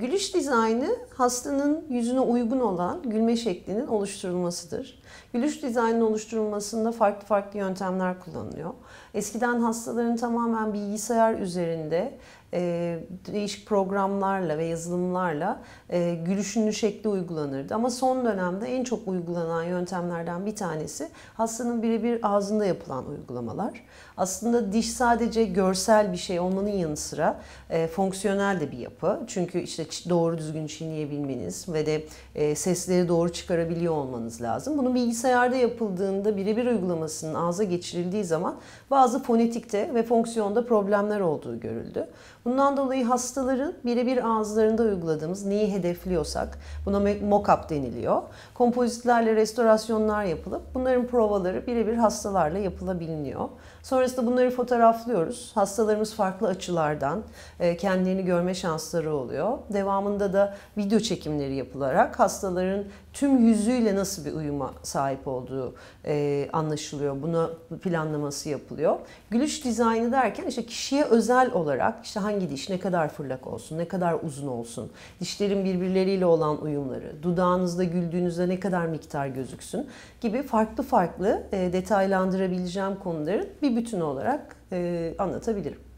Gülüş dizaynı hastanın yüzüne uygun olan gülme şeklinin oluşturulmasıdır. Gülüş dizaynının oluşturulmasında farklı farklı yöntemler kullanılıyor. Eskiden hastaların tamamen bilgisayar üzerinde e, değişik programlarla ve yazılımlarla e, gülüşünün şekli uygulanırdı. Ama son dönemde en çok uygulanan yöntemlerden bir tanesi hastanın birebir ağzında yapılan uygulamalar. Aslında diş sadece görsel bir şey olmanın yanı sıra e, fonksiyonel de bir yapı. Çünkü işte doğru düzgün çiğneyebilmeniz ve de e, sesleri doğru çıkarabiliyor olmanız lazım. Bunun bilgisayarda yapıldığında birebir uygulamasının ağza geçirildiği zaman bazı fonetikte ve fonksiyonda problemler olduğu görüldü. Bundan dolayı hastaların birebir ağızlarında uyguladığımız neyi hedefliyorsak buna mock-up deniliyor. Kompozitlerle restorasyonlar yapılıp bunların provaları birebir hastalarla yapılabiliyor. Sonrasında bunları fotoğraflıyoruz. Hastalarımız farklı açılardan e, kendilerini görme şansları oluyor. Devamında da video çekimleri yapılarak hastaların tüm yüzüyle nasıl bir uyuma sahip olduğu e, anlaşılıyor. Buna planlaması yapılıyor. Gülüş dizaynı derken işte kişiye özel olarak işte hangi hangi diş ne kadar fırlak olsun, ne kadar uzun olsun, dişlerin birbirleriyle olan uyumları, dudağınızda güldüğünüzde ne kadar miktar gözüksün gibi farklı farklı e, detaylandırabileceğim konuları bir bütün olarak e, anlatabilirim.